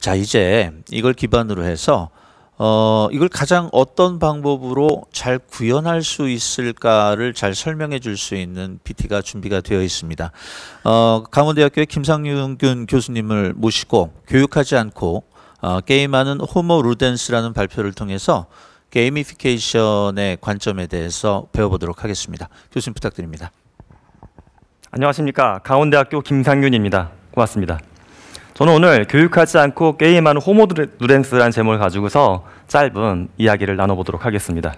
자, 이제 이걸 기반으로 해서 어, 이걸 가장 어떤 방법으로 잘 구현할 수 있을까를 잘 설명해 줄 수 있는 PT가 준비가 되어 있습니다. 어, 강원대학교의 김상윤 교수님을 모시고 교육하지 않고 어, 게임하는 호모 루덴스라는 발표를 통해서 게이미피케이션의 관점에 대해서 배워보도록 하겠습니다. 교수님 부탁드립니다. 안녕하십니까. 강원대학교 김상윤입니다. 고맙습니다. 저는 오늘 교육하지 않고 게임하는 호모누렌스라는 제목을 가지고서 짧은 이야기를 나눠보도록 하겠습니다.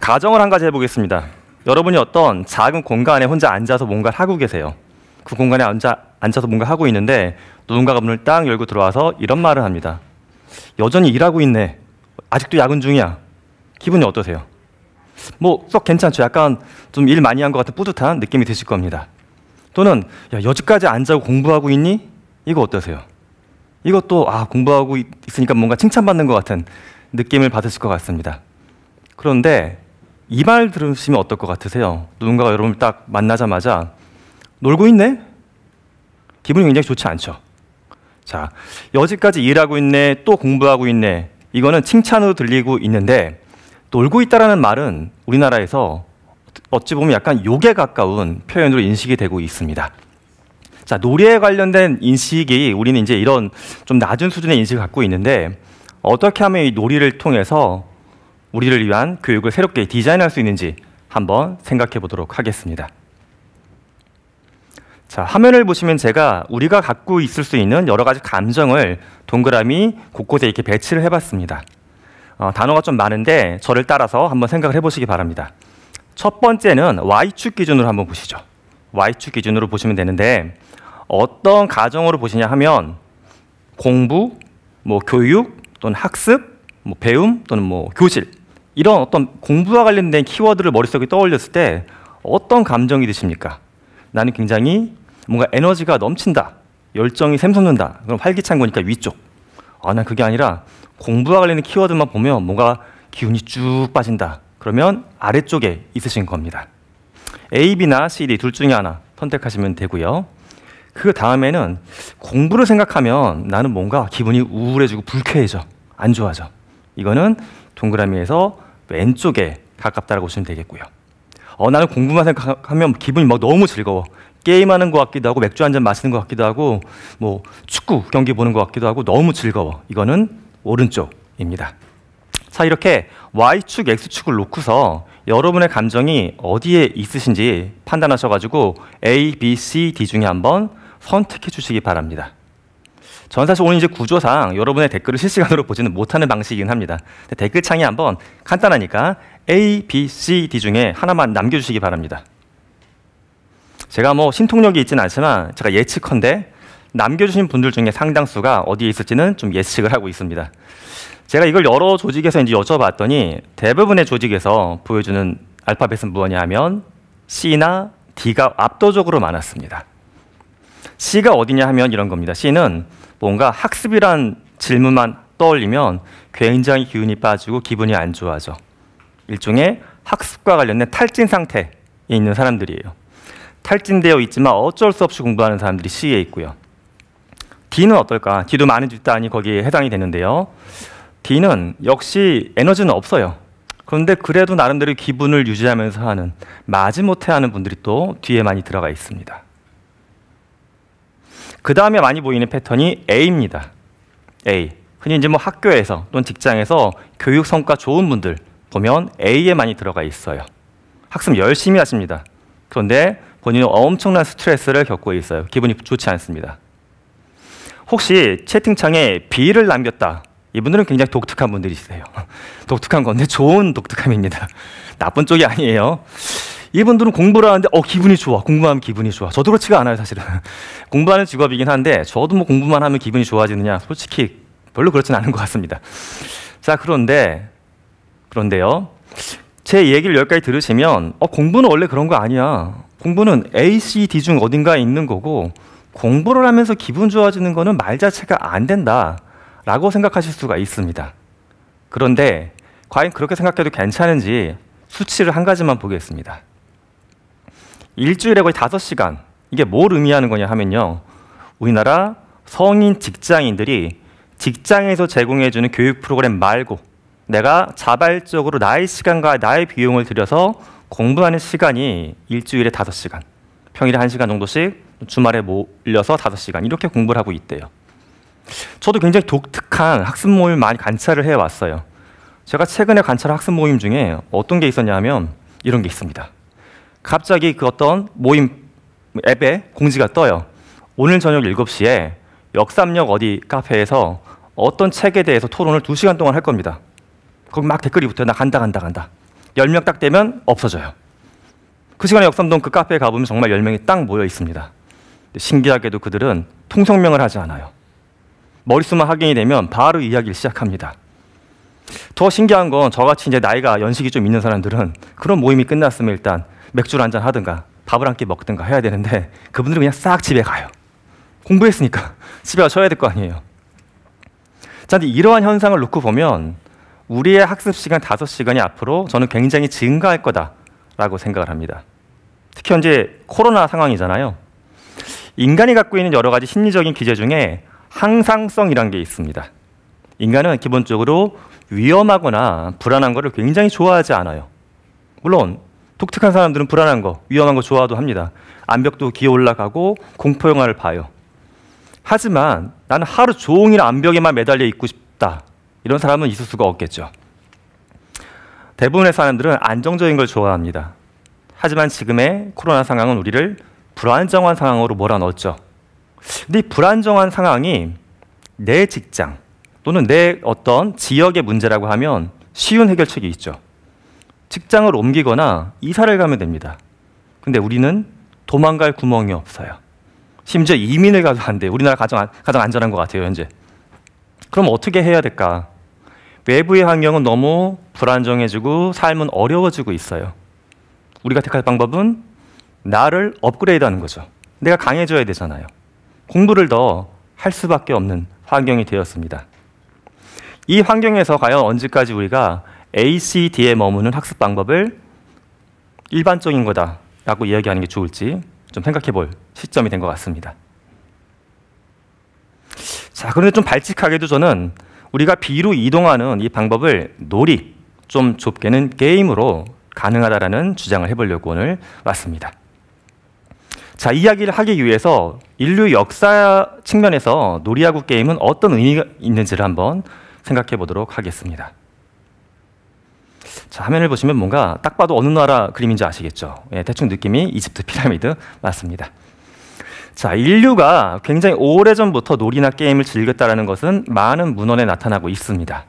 가정을 한 가지 해보겠습니다. 여러분이 어떤 작은 공간에 혼자 앉아서 뭔가를 하고 계세요. 그 공간에 앉아, 앉아서 뭔가 하고 있는데 누군가가 문을 딱 열고 들어와서 이런 말을 합니다. 여전히 일하고 있네. 아직도 야근 중이야. 기분이 어떠세요? 뭐썩 괜찮죠. 약간 좀 일 많이 한 것 같은 뿌듯한 느낌이 드실 겁니다. 또는 야, 여지까지 앉아고 공부하고 있니? 이거 어떠세요? 이것도 아, 공부하고 있으니까 뭔가 칭찬받는 것 같은 느낌을 받으실 것 같습니다. 그런데 이 말 들으시면 어떨 것 같으세요? 누군가가 여러분을 딱 만나자마자 놀고 있네? 기분이 굉장히 좋지 않죠? 자, 여지까지 일하고 있네, 또 공부하고 있네. 이거는 칭찬으로 들리고 있는데 놀고 있다라는 말은 우리나라에서 어찌 보면 약간 욕에 가까운 표현으로 인식이 되고 있습니다. 자, 놀이에 관련된 인식이 우리는 이제 이런 좀 낮은 수준의 인식을 갖고 있는데 어떻게 하면 이 놀이를 통해서 우리를 위한 교육을 새롭게 디자인할 수 있는지 한번 생각해 보도록 하겠습니다. 자, 화면을 보시면 제가 우리가 갖고 있을 수 있는 여러 가지 감정을 동그라미 곳곳에 이렇게 배치를 해봤습니다. 어, 단어가 좀 많은데 저를 따라서 한번 생각을 해보시기 바랍니다. 첫 번째는 Y축 기준으로 한번 보시죠. Y축 기준으로 보시면 되는데 어떤 가정으로 보시냐 하면 공부, 뭐 교육 또는 학습, 뭐 배움 또는 뭐 교실 이런 어떤 공부와 관련된 키워드를 머릿속에 떠올렸을 때 어떤 감정이 드십니까? 나는 굉장히 뭔가 에너지가 넘친다. 열정이 샘솟는다. 그럼 활기찬 거니까 위쪽. 아, 난 그게 아니라 공부와 관련된 키워드만 보면 뭔가 기운이 쭉 빠진다. 그러면 아래쪽에 있으신 겁니다. A, B나 C, D 둘 중에 하나 선택하시면 되고요. 그 다음에는 공부를 생각하면 나는 뭔가 기분이 우울해지고 불쾌해져. 안 좋아져. 이거는 동그라미에서 왼쪽에 가깝다라고 보시면 되겠고요. 어, 나는 공부만 생각하면 기분이 막 너무 즐거워. 게임하는 것 같기도 하고 맥주 한 잔 마시는 것 같기도 하고 뭐 축구 경기 보는 것 같기도 하고 너무 즐거워. 이거는 오른쪽입니다. 자 이렇게 y축, x축을 놓고서 여러분의 감정이 어디에 있으신지 판단하셔가지고 A, B, C, D 중에 한번 선택해 주시기 바랍니다. 전 사실 오늘 이제 구조상 여러분의 댓글을 실시간으로 보지는 못하는 방식이긴 합니다. 댓글창에 한번 간단하니까 A, B, C, D 중에 하나만 남겨주시기 바랍니다. 제가 뭐 신통력이 있지는 않지만 제가 예측컨대 남겨주신 분들 중에 상당수가 어디에 있을지는 좀 예측을 하고 있습니다. 제가 이걸 여러 조직에서 이제 여쭤봤더니 대부분의 조직에서 보여주는 알파벳은 무엇이냐 면 C나 D가 압도적으로 많았습니다. C가 어디냐 하면 이런 겁니다. C는 뭔가 학습이란 질문만 떠올리면 굉장히 기운이 빠지고 기분이 안 좋아져. 일종의 학습과 관련된 탈진 상태에 있는 사람들이에요. 탈진되어 있지만 어쩔 수 없이 공부하는 사람들이 C에 있고요. D는 어떨까? D도 많은 집단이 거기에 해당이 되는데요. D는 역시 에너지는 없어요. 그런데 그래도 나름대로 기분을 유지하면서 하는 마지못해 하는 분들이 또 뒤에 많이 들어가 있습니다. 그 다음에 많이 보이는 패턴이 A입니다. A. 흔히 이제 뭐 학교에서 또는 직장에서 교육 성과 좋은 분들 보면 A에 많이 들어가 있어요. 학습 열심히 하십니다. 그런데 본인은 엄청난 스트레스를 겪고 있어요. 기분이 좋지 않습니다. 혹시 채팅창에 B를 남겼다. 이분들은 굉장히 독특한 분들이세요. 독특한 건데 좋은 독특함입니다. 나쁜 쪽이 아니에요. 이분들은 공부를 하는데 어 기분이 좋아 공부하면 기분이 좋아 저도 그렇지가 않아요 사실은 공부하는 직업이긴 한데 저도 뭐 공부만 하면 기분이 좋아지느냐 솔직히 별로 그렇진 않은 것 같습니다 자 그런데 그런데요 제 얘기를 여기까지 들으시면 어 공부는 원래 그런 거 아니야 공부는 A, C, D 중 어딘가에 있는 거고 공부를 하면서 기분 좋아지는 거는 말 자체가 안 된다 라고 생각하실 수가 있습니다 그런데 과연 그렇게 생각해도 괜찮은지 수치를 한 가지만 보겠습니다. 일주일에 거의 5시간. 이게 뭘 의미하는 거냐 하면요. 우리나라 성인 직장인들이 직장에서 제공해주는 교육 프로그램 말고 내가 자발적으로 나의 시간과 나의 비용을 들여서 공부하는 시간이 일주일에 5시간, 평일에 1시간 정도씩 주말에 몰려서 5시간 이렇게 공부를 하고 있대요. 저도 굉장히 독특한 학습 모임을 많이 관찰을 해왔어요. 제가 최근에 관찰한 학습 모임 중에 어떤 게 있었냐 하면 이런 게 있습니다. 갑자기 그 어떤 모임 앱에 공지가 떠요. 오늘 저녁 7시에 역삼역 어디 카페에서 어떤 책에 대해서 토론을 2시간 동안 할 겁니다. 거기 막 댓글이 붙어요. 나 간다, 간다, 간다. 10명 딱 되면 없어져요. 그 시간에 역삼동 그 카페에 가보면 정말 10명이 딱 모여 있습니다. 신기하게도 그들은 통성명을 하지 않아요. 머릿수만 확인이 되면 바로 이야기를 시작합니다. 더 신기한 건 저같이 이제 나이가 연식이 좀 있는 사람들은 그런 모임이 끝났으면 일단 맥주를 한잔 하든가 밥을 한 끼 먹든가 해야 되는데 그분들은 그냥 싹 집에 가요. 공부했으니까 집에 가서 쉬어야 될 거 아니에요. 자, 근데 이러한 현상을 놓고 보면 우리의 학습 시간 5시간이 앞으로 저는 굉장히 증가할 거다라고 생각을 합니다. 특히 현재 코로나 상황이잖아요. 인간이 갖고 있는 여러 가지 심리적인 기제 중에 항상성이란 게 있습니다. 인간은 기본적으로 위험하거나 불안한 것을 굉장히 좋아하지 않아요. 물론 독특한 사람들은 불안한 거, 위험한 거 좋아도 합니다. 암벽도 기어 올라가고 공포 영화를 봐요. 하지만 나는 하루 종일 암벽에만 매달려 있고 싶다. 이런 사람은 있을 수가 없겠죠. 대부분의 사람들은 안정적인 걸 좋아합니다. 하지만 지금의 코로나 상황은 우리를 불안정한 상황으로 몰아넣었죠. 근데 이 불안정한 상황이 내 직장 또는 내 어떤 지역의 문제라고 하면 쉬운 해결책이 있죠. 직장을 옮기거나 이사를 가면 됩니다. 근데 우리는 도망갈 구멍이 없어요. 심지어 이민을 가도 안 돼요. 우리나라 가장, 가장 안전한 것 같아요, 현재. 그럼 어떻게 해야 될까? 외부의 환경은 너무 불안정해지고 삶은 어려워지고 있어요. 우리가 택할 방법은 나를 업그레이드 하는 거죠. 내가 강해져야 되잖아요. 공부를 더 할 수밖에 없는 환경이 되었습니다. 이 환경에서 과연 언제까지 우리가 A, C, D에 머무는 학습 방법을 일반적인 거다라고 이야기하는 게 좋을지 좀 생각해 볼 시점이 된 것 같습니다. 자, 그런데 좀 발칙하게도 저는 우리가 B로 이동하는 이 방법을 놀이, 좀 좁게는 게임으로 가능하다라는 주장을 해보려고 오늘 왔습니다. 자, 이야기를 하기 위해서 인류 역사 측면에서 놀이하고 게임은 어떤 의미가 있는지를 한번 생각해 보도록 하겠습니다. 자, 화면을 보시면 뭔가 딱 봐도 어느 나라 그림인지 아시겠죠? 예, 대충 느낌이 이집트 피라미드 맞습니다. 자, 인류가 굉장히 오래전부터 놀이나 게임을 즐겼다는 것은 많은 문헌에 나타나고 있습니다.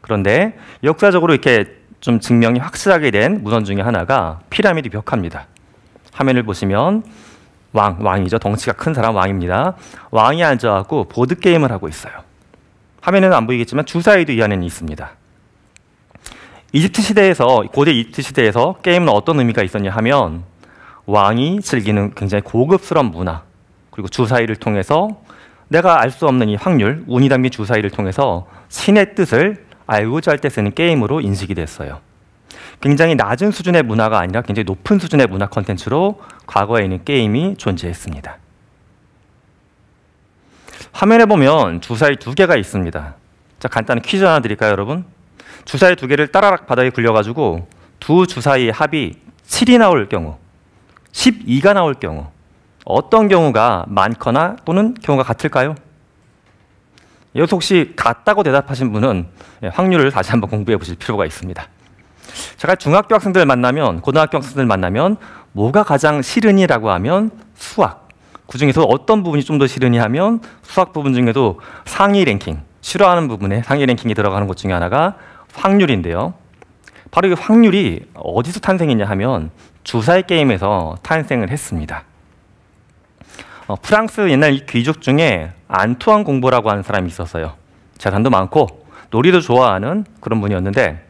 그런데 역사적으로 이렇게 좀 증명이 확실하게 된 문헌 중에 하나가 피라미드 벽화입니다. 화면을 보시면 왕, 왕이죠. 덩치가 큰 사람 왕입니다. 왕이 앉아갖고 보드게임을 하고 있어요. 화면에는 안 보이겠지만 주사위도 이 안에는 있습니다. 이집트 시대에서 고대 이집트 시대에서 게임은 어떤 의미가 있었냐 하면 왕이 즐기는 굉장히 고급스러운 문화 그리고 주사위를 통해서 내가 알 수 없는 이 확률 운이 담긴 주사위를 통해서 신의 뜻을 알고자 할 때 쓰는 게임으로 인식이 됐어요. 굉장히 낮은 수준의 문화가 아니라 굉장히 높은 수준의 문화 컨텐츠로 과거에 있는 게임이 존재했습니다. 화면에 보면 주사위 두 개가 있습니다. 자, 간단한 퀴즈 하나 드릴까요, 여러분? 주사위 두 개를 따라락 바닥에 굴려가지고 두 주사위 합이 7이 나올 경우, 12가 나올 경우 어떤 경우가 많거나 또는 경우가 같을까요? 여기서 혹시 같다고 대답하신 분은 예, 확률을 다시 한번 공부해 보실 필요가 있습니다. 제가 중학교 학생들 만나면 고등학교 학생들 만나면 뭐가 가장 싫으니라고 하면 수학. 그 중에서 어떤 부분이 좀 더 싫으니 하면 수학 부분 중에도 상위 랭킹, 싫어하는 부분에 상위 랭킹이 들어가는 것 중에 하나가 확률인데요. 바로 이 확률이 어디서 탄생했냐 하면 주사위 게임에서 탄생을 했습니다. 어, 프랑스 옛날 귀족 중에 안투안 공보라고 하는 사람이 있었어요. 재산도 많고 놀이도 좋아하는 그런 분이었는데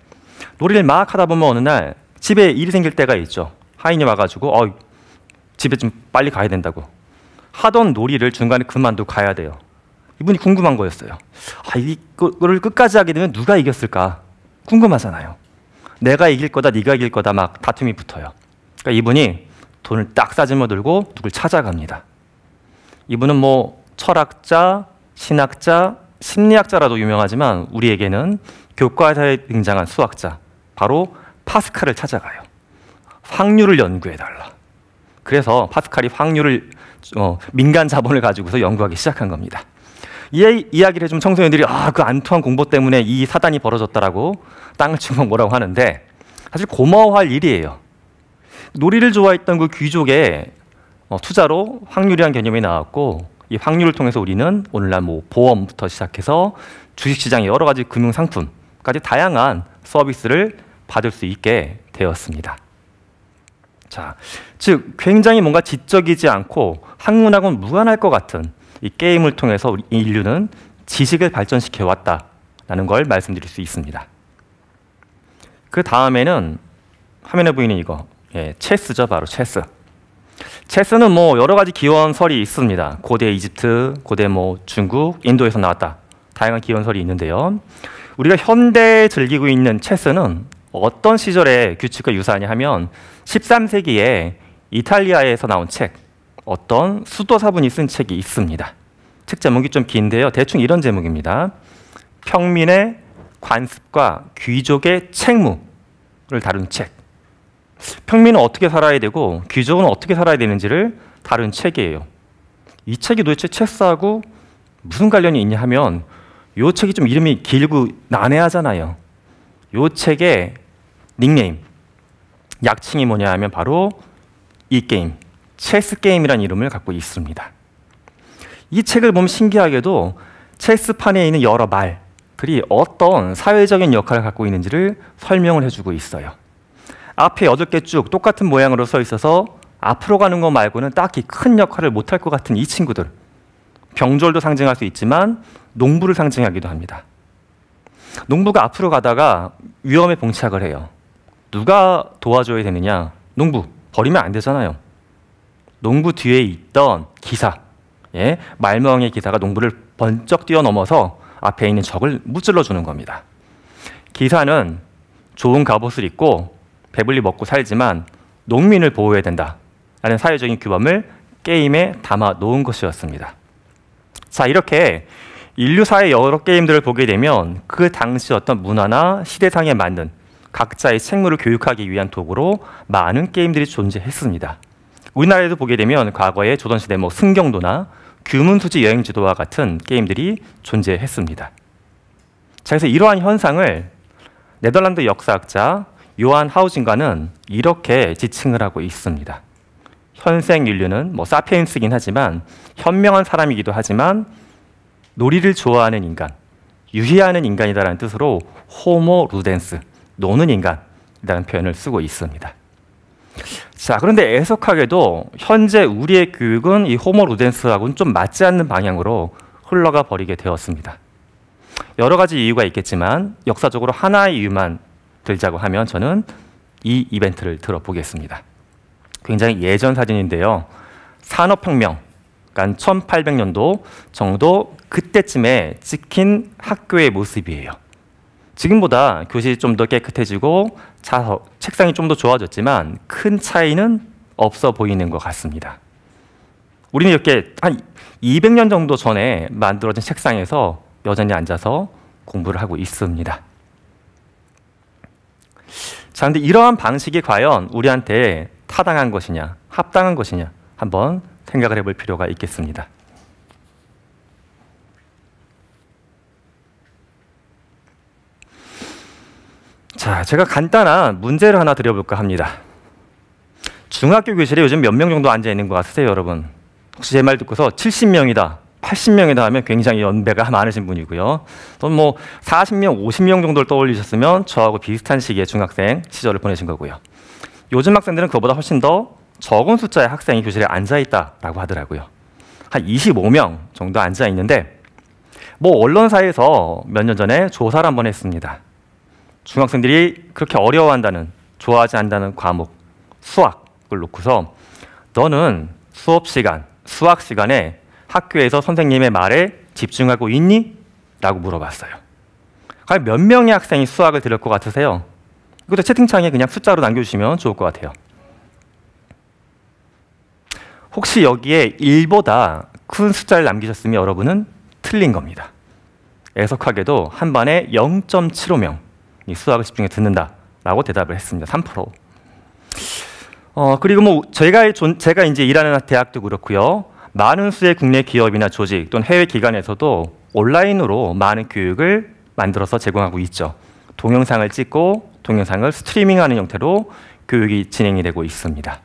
놀이를 막 하다 보면 어느 날 집에 일이 생길 때가 있죠. 하인이 와가지고 어, 집에 좀 빨리 가야 된다고 하던 놀이를 중간에 그만두고 가야 돼요. 이분이 궁금한 거였어요. 아, 이거를 끝까지 하게 되면 누가 이겼을까? 궁금하잖아요. 내가 이길 거다, 네가 이길 거다 막 다툼이 붙어요. 그러니까 이분이 돈을 딱 싸짐을 들고 누굴 찾아갑니다. 이분은 뭐 철학자, 신학자, 심리학자라도 유명하지만 우리에게는 교과서에 등장한 수학자, 바로 파스칼을 찾아가요. 확률을 연구해달라. 그래서 파스칼이 확률을 어, 민간 자본을 가지고서 연구하기 시작한 겁니다. 이 이야기를 해주면 청소년들이 아 그 안토한 공보 때문에 이 사단이 벌어졌다라고 땅을 치면 뭐라고 하는데 사실 고마워할 일이에요. 놀이를 좋아했던 그 귀족의 어, 투자로 확률이란 개념이 나왔고 이 확률을 통해서 우리는 오늘날 뭐 보험부터 시작해서 주식시장의 여러 가지 금융 상품까지 다양한 서비스를 받을 수 있게 되었습니다. 자, 즉 굉장히 뭔가 지적이지 않고 학문하고는 무관할 것 같은 이 게임을 통해서 우리 인류는 지식을 발전시켜 왔다라는 걸 말씀드릴 수 있습니다. 그 다음에는 화면에 보이는 이거 예, 체스죠 바로 체스. 체스는 뭐 여러 가지 기원설이 있습니다. 고대 이집트, 고대 뭐 중국, 인도에서 나왔다. 다양한 기원설이 있는데요. 우리가 현대에 즐기고 있는 체스는 어떤 시절의 규칙과 유사하냐 하면 13세기에 이탈리아에서 나온 책 어떤 수도사분이 쓴 책이 있습니다. 책 제목이 좀 긴데요. 대충 이런 제목입니다. 평민의 관습과 귀족의 책무를 다룬 책. 평민은 어떻게 살아야 되고 귀족은 어떻게 살아야 되는지를 다룬 책이에요. 이 책이 도대체 체스하고 무슨 관련이 있냐 하면 요 책이 좀 이름이 길고 난해하잖아요. 요 책의 닉네임, 약칭이 뭐냐 하면 바로 이 게임, 체스 게임이란 이름을 갖고 있습니다. 이 책을 보면 신기하게도 체스판에 있는 여러 말들이 어떤 사회적인 역할을 갖고 있는지를 설명을 해주고 있어요. 앞에 여덟 개 쭉 똑같은 모양으로 서 있어서 앞으로 가는 것 말고는 딱히 큰 역할을 못 할 것 같은 이 친구들. 병졸도 상징할 수 있지만 농부를 상징하기도 합니다. 농부가 앞으로 가다가 위험에 봉착을 해요. 누가 도와줘야 되느냐? 농부. 버리면 안 되잖아요. 농부 뒤에 있던 기사, 예, 말명의 기사가 농부를 번쩍 뛰어넘어서 앞에 있는 적을 무찔러 주는 겁니다. 기사는 좋은 갑옷을 입고 배불리 먹고 살지만 농민을 보호해야 된다라는 사회적인 규범을 게임에 담아 놓은 것이었습니다. 자, 이렇게 인류사의 여러 게임들을 보게 되면 그 당시 어떤 문화나 시대상에 맞는 각자의 생물을 교육하기 위한 도구로 많은 게임들이 존재했습니다. 우리나라에도 보게 되면 과거에 조선시대 뭐 승경도나 규문수지 여행지도와 같은 게임들이 존재했습니다. 자, 그래서 이러한 현상을 네덜란드 역사학자 요한 하우징과는 이렇게 지칭을 하고 있습니다. 현생 인류는 뭐 사피엔스긴 하지만 현명한 사람이기도 하지만 놀이를 좋아하는 인간, 유희하는 인간이다라는 뜻으로 호모 루덴스, 노는 인간이라는 표현을 쓰고 있습니다. 자, 그런데 애석하게도 현재 우리의 교육은 이 호모 루덴스하고는 좀 맞지 않는 방향으로 흘러가 버리게 되었습니다. 여러 가지 이유가 있겠지만 역사적으로 하나의 이유만 들자고 하면 저는 이 이벤트를 들어보겠습니다. 굉장히 예전 사진인데요. 산업혁명, 그러니까 1800년도 정도 그때쯤에 찍힌 학교의 모습이에요. 지금보다 교실이 좀 더 깨끗해지고 차, 책상이 좀 더 좋아졌지만 큰 차이는 없어 보이는 것 같습니다. 우리는 이렇게 한 200년 정도 전에 만들어진 책상에서 여전히 앉아서 공부를 하고 있습니다. 자, 근데 이러한 방식이 과연 우리한테 타당한 것이냐, 합당한 것이냐, 한번 생각을 해볼 필요가 있겠습니다. 자, 제가 간단한 문제를 하나 드려볼까 합니다. 중학교 교실에 요즘 몇 명 정도 앉아 있는 것 같으세요, 여러분? 혹시 제 말 듣고서 70명이다, 80명이다 하면 굉장히 연배가 많으신 분이고요. 또는 뭐 40명, 50명 정도를 떠올리셨으면 저하고 비슷한 시기에 중학생 시절을 보내신 거고요. 요즘 학생들은 그보다 훨씬 더 적은 숫자의 학생이 교실에 앉아 있다라고 하더라고요. 한 25명 정도 앉아 있는데 뭐 언론사에서 몇 년 전에 조사를 한 번 했습니다. 중학생들이 그렇게 어려워한다는 좋아하지 않다는 과목 수학을 놓고서 너는 수업 시간 수학 시간에 학교에서 선생님의 말에 집중하고 있니? 라고 물어봤어요. 과연 몇 명의 학생이 수학을 들을 것 같으세요? 이것도 채팅창에 그냥 숫자로 남겨주시면 좋을 것 같아요. 혹시 여기에 1보다 큰 숫자를 남기셨으면 여러분은 틀린 겁니다. 애석하게도 한 반에 0.75명, 수학을 집중해 듣는다라고 대답을 했습니다. 3%. 어, 그리고 뭐 제가 제가 이제 일하는 대학도 그렇고요. 많은 수의 국내 기업이나 조직 또는 해외 기관에서도 온라인으로 많은 교육을 만들어서 제공하고 있죠. 동영상을 찍고 동영상을 스트리밍하는 형태로 교육이 진행이 되고 있습니다.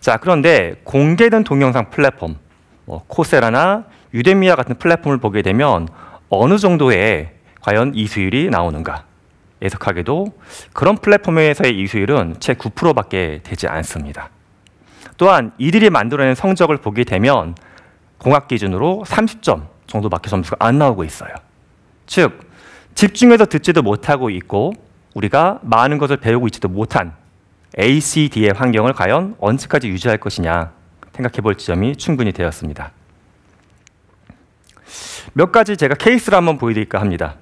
자, 그런데 공개된 동영상 플랫폼, 뭐 코세라나 유대미와 같은 플랫폼을 보게 되면 어느 정도의 과연 이수율이 나오는가? 예석하게도 그런 플랫폼에서의 이수율은 채 9%밖에 되지 않습니다. 또한 이들이 만들어낸 성적을 보게 되면 공학 기준으로 30점 정도밖에 점수가 안 나오고 있어요. 즉 집중해서 듣지도 못하고 있고 우리가 많은 것을 배우고 있지도 못한 ACD의 환경을 과연 언제까지 유지할 것이냐 생각해 볼 지점이 충분히 되었습니다. 몇 가지 제가 케이스를 한번 보여드릴까 합니다.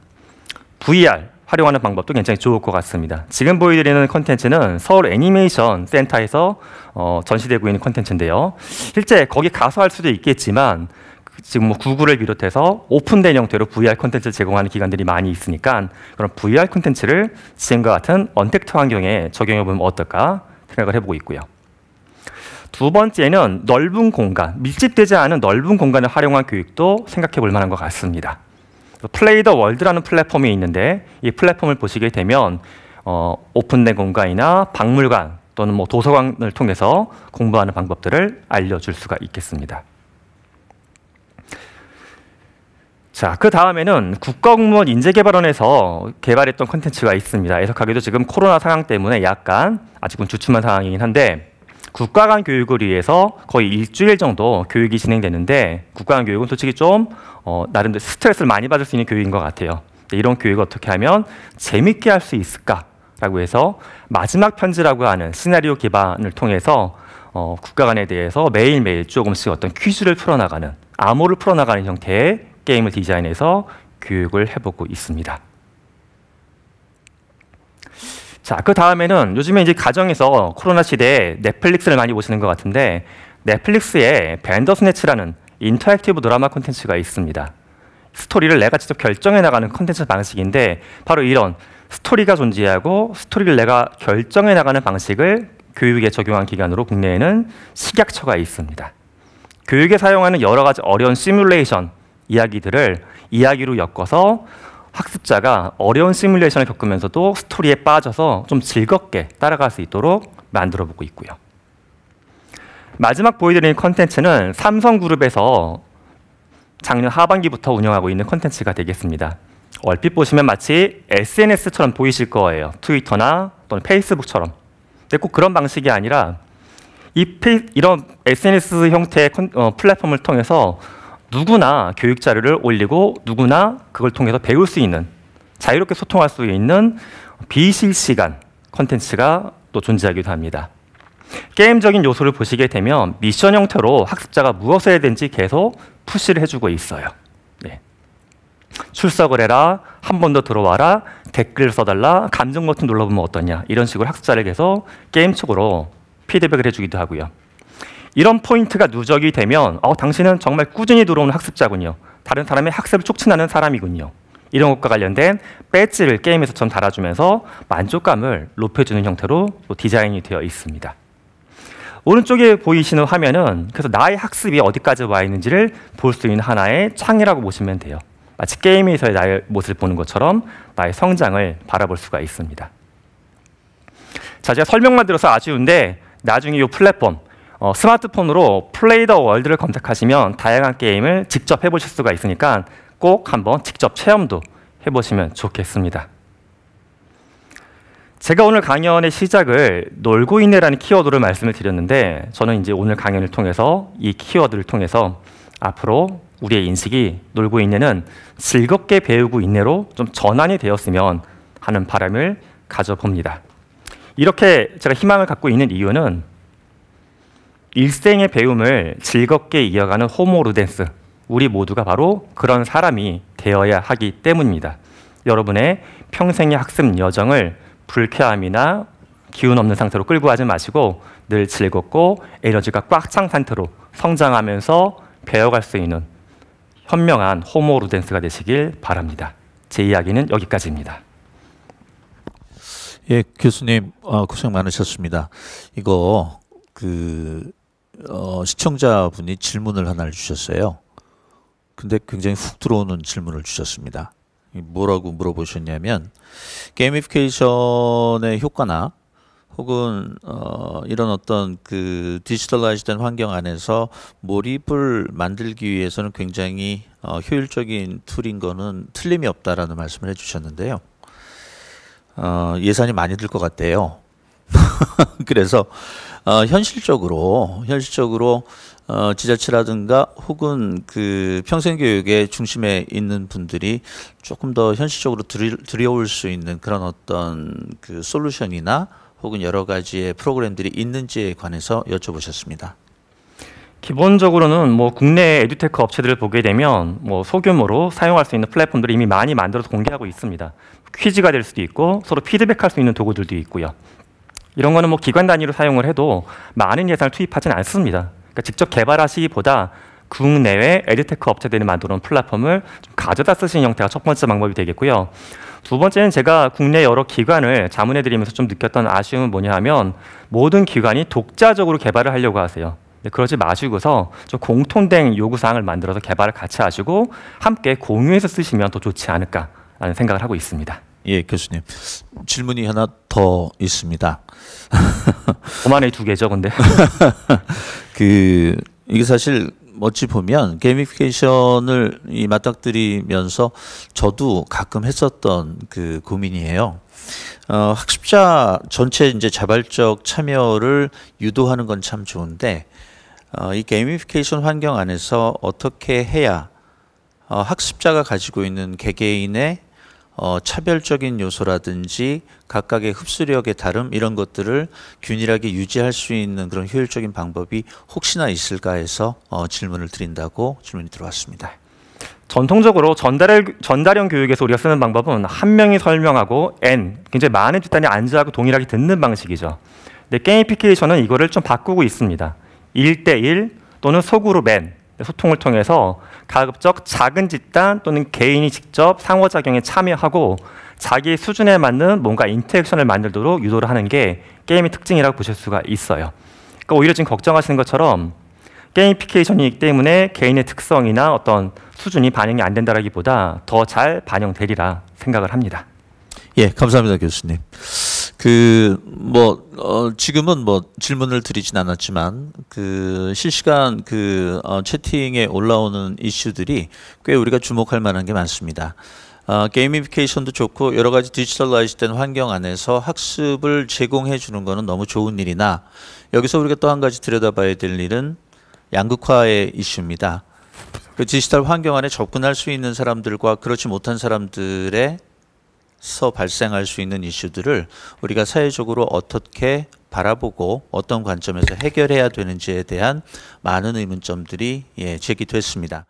VR, 활용하는 방법도 굉장히 좋을 것 같습니다. 지금 보여드리는 컨텐츠는 서울 애니메이션 센터에서 어, 전시되고 있는 컨텐츠인데요. 실제 거기 가서 할 수도 있겠지만 그 지금 뭐 구글을 비롯해서 오픈된 형태로 VR 콘텐츠를 제공하는 기관들이 많이 있으니까 그런 VR 콘텐츠를 지금과 같은 언택트 환경에 적용해 보면 어떨까 생각을 해보고 있고요. 두 번째는 넓은 공간, 밀집되지 않은 넓은 공간을 활용한 교육도 생각해 볼 만한 것 같습니다. 그 플레이 더 월드라는 플랫폼이 있는데 이 플랫폼을 보시게 되면 어, 오픈된 공간이나 박물관 또는 뭐 도서관을 통해서 공부하는 방법들을 알려줄 수가 있겠습니다. 자, 그 다음에는 국가공무원 인재개발원에서 개발했던 컨텐츠가 있습니다. 애석하게도 지금 코로나 상황 때문에 약간 아직은 주춤한 상황이긴 한데 국가 간 교육을 위해서 거의 일주일 정도 교육이 진행되는데 국가 간 교육은 솔직히 좀 어, 나름대로 스트레스를 많이 받을 수 있는 교육인 것 같아요. 네, 이런 교육을 어떻게 하면 재밌게 할 수 있을까라고 해서 마지막 편지라고 하는 시나리오 기반을 통해서 어, 국가 간에 대해서 매일매일 조금씩 어떤 퀴즈를 풀어나가는 암호를 풀어나가는 형태의 게임을 디자인해서 교육을 해보고 있습니다. 자, 그 다음에는 요즘에 이제 가정에서 코로나 시대에 넷플릭스를 많이 보시는 것 같은데 넷플릭스에 벤더스네츠라는 인터액티브 드라마 콘텐츠가 있습니다. 스토리를 내가 직접 결정해 나가는 콘텐츠 방식인데 바로 이런 스토리가 존재하고 스토리를 내가 결정해 나가는 방식을 교육에 적용한 기관으로 국내에는 식약처가 있습니다. 교육에 사용하는 여러 가지 어려운 시뮬레이션 이야기들을 이야기로 엮어서 학습자가 어려운 시뮬레이션을 겪으면서도 스토리에 빠져서 좀 즐겁게 따라갈 수 있도록 만들어 보고 있고요. 마지막 보여드리 컨텐츠는 삼성그룹에서 작년 하반기부터 운영하고 있는 컨텐츠가 되겠습니다. 얼핏 보시면 마치 SNS처럼 보이실 거예요. 트위터나 또는 페이스북처럼. 근데 꼭 그런 방식이 아니라 이 페이, 이런 SNS 형태의 컨, 어, 플랫폼을 통해서 누구나 교육 자료를 올리고 누구나 그걸 통해서 배울 수 있는 자유롭게 소통할 수 있는 비실시간 컨텐츠가 또 존재하기도 합니다. 게임적인 요소를 보시게 되면 미션 형태로 학습자가 무엇을 해야 되는지 계속 푸시를 해주고 있어요. 네. 출석을 해라, 한 번 더 들어와라, 댓글 써달라, 감정 버튼 눌러보면 어떠냐 이런 식으로 학습자를 계속 게임 쪽으로 피드백을 해주기도 하고요. 이런 포인트가 누적이 되면 어, 당신은 정말 꾸준히 들어오는 학습자군요. 다른 사람의 학습을 촉진하는 사람이군요. 이런 것과 관련된 배지를 게임에서 좀 달아주면서 만족감을 높여주는 형태로 디자인이 되어 있습니다. 오른쪽에 보이시는 화면은 그래서 나의 학습이 어디까지 와 있는지를 볼 수 있는 하나의 창이라고 보시면 돼요. 마치 게임에서의 나의 모습을 보는 것처럼 나의 성장을 바라볼 수가 있습니다. 자, 제가 설명만 들어서 아쉬운데 나중에 이 플랫폼 어, 스마트폰으로 플레이 더 월드를 검색하시면 다양한 게임을 직접 해보실 수가 있으니까 꼭 한번 직접 체험도 해보시면 좋겠습니다. 제가 오늘 강연의 시작을 놀고 있네라는 키워드로 말씀을 드렸는데 저는 이제 오늘 강연을 통해서 이 키워드를 통해서 앞으로 우리의 인식이 놀고 있네는 즐겁게 배우고 있네로 좀 전환이 되었으면 하는 바람을 가져봅니다. 이렇게 제가 희망을 갖고 있는 이유는 일생의 배움을 즐겁게 이어가는 호모루덴스 우리 모두가 바로 그런 사람이 되어야 하기 때문입니다. 여러분의 평생의 학습 여정을 불쾌함이나 기운 없는 상태로 끌고 가지 마시고 늘 즐겁고 에너지가 꽉 찬 상태로 성장하면서 배워갈 수 있는 현명한 호모 루덴스가 되시길 바랍니다. 제 이야기는 여기까지입니다. 예, 교수님 어, 고생 많으셨습니다. 이거 그 어, 시청자분이 질문을 하나를 주셨어요. 근데 굉장히 훅 들어오는 질문을 주셨습니다. 뭐라고 물어보셨냐면 게이미피케이션의 효과나 혹은 어, 이런 어떤 그 디지털라이즈된 환경 안에서 몰입을 만들기 위해서는 굉장히 어, 효율적인 툴인 거는 틀림이 없다라는 말씀을 해주셨는데요. 어, 예산이 많이 들 것 같대요. 그래서 어, 현실적으로 현실적으로 어, 지자체라든가 혹은 그 평생교육의 중심에 있는 분들이 조금 더 현실적으로 들이, 들여올 수 있는 그런 어떤 그 솔루션이나 혹은 여러 가지의 프로그램들이 있는지에 관해서 여쭤보셨습니다. 기본적으로는 뭐 국내 에듀테크 업체들을 보게 되면 뭐 소규모로 사용할 수 있는 플랫폼들이 이미 많이 만들어서 공개하고 있습니다. 퀴즈가 될 수도 있고 서로 피드백할 수 있는 도구들도 있고요. 이런 거는 뭐 기관 단위로 사용을 해도 많은 예산을 투입하진 않습니다. 그러니까 직접 개발하시기보다 국내외 에드테크 업체들이 만들어놓은 플랫폼을 가져다 쓰시는 형태가 첫 번째 방법이 되겠고요. 두 번째는 제가 국내 여러 기관을 자문해 드리면서 좀 느꼈던 아쉬움은 뭐냐 하면 모든 기관이 독자적으로 개발을 하려고 하세요. 그러지 마시고서 좀 공통된 요구사항을 만들어서 개발을 같이 하시고 함께 공유해서 쓰시면 더 좋지 않을까라는 생각을 하고 있습니다. 예, 교수님. 질문이 하나 더 있습니다. 오만의 두 개죠, 근데. 그 이게 사실 어찌 보면 게미피케이션을 이 맞닥뜨리면서 저도 가끔 했었던 그 고민이에요. 어, 학습자 전체 이제 자발적 참여를 유도하는 건 참 좋은데 어, 이 게미피케이션 환경 안에서 어떻게 해야 어, 학습자가 가지고 있는 개개인의 어, 차별적인 요소라든지 각각의 흡수력의 다름 이런 것들을 균일하게 유지할 수 있는 그런 효율적인 방법이 혹시나 있을까 해서 어, 질문을 드린다고 질문이 들어왔습니다. 전통적으로 전달, 전달형 교육에서 우리가 쓰는 방법은 한 명이 설명하고 N, 굉장히 많은 집단이 앉아하고 동일하게 듣는 방식이죠. 근데 게임피케이션은 이거를 좀 바꾸고 있습니다. 1대1 또는 소그룹 N, 소통을 통해서 가급적 작은 집단 또는 개인이 직접 상호작용에 참여하고 자기 수준에 맞는 뭔가 인터랙션을 만들도록 유도를 하는 게 게임의 특징이라고 보실 수가 있어요. 그러니까 오히려 지금 걱정하시는 것처럼 게임피케이션이기 때문에 개인의 특성이나 어떤 수준이 반영이 안 된다라기보다 더 잘 반영되리라 생각을 합니다. 예, 감사합니다, 교수님. 그뭐 어, 지금은 뭐 질문을 드리진 않았지만 그 실시간 그 어, 채팅에 올라오는 이슈들이 꽤 우리가 주목할 만한 게 많습니다. 어, 게이미피케이션도 좋고 여러 가지 디지털라이즈된 환경 안에서 학습을 제공해 주는 것은 너무 좋은 일이나 여기서 우리가 또 한 가지 들여다봐야 될 일은 양극화의 이슈입니다. 그 디지털 환경 안에 접근할 수 있는 사람들과 그렇지 못한 사람들의 서 발생할 수 있는 이슈들을 우리가 사회적으로 어떻게 바라보고 어떤 관점에서 해결해야 되는지에 대한 많은 의문점들이 예, 제기됐습니다.